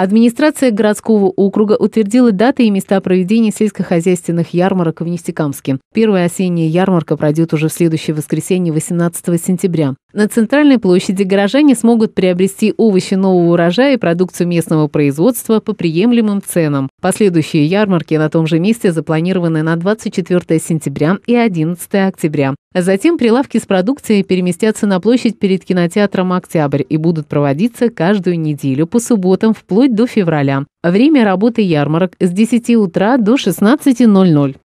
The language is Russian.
Администрация городского округа утвердила даты и места проведения сельскохозяйственных ярмарок в Нефтекамске. Первая осенняя ярмарка пройдет уже в следующее воскресенье 18 сентября. На центральной площади горожане смогут приобрести овощи нового урожая и продукцию местного производства по приемлемым ценам. Последующие ярмарки на том же месте запланированы на 24 сентября и 11 октября. Затем прилавки с продукцией переместятся на площадь перед кинотеатром «Октябрь» и будут проводиться каждую неделю по субботам вплоть до февраля. Время работы ярмарок с 10 утра до 16.00.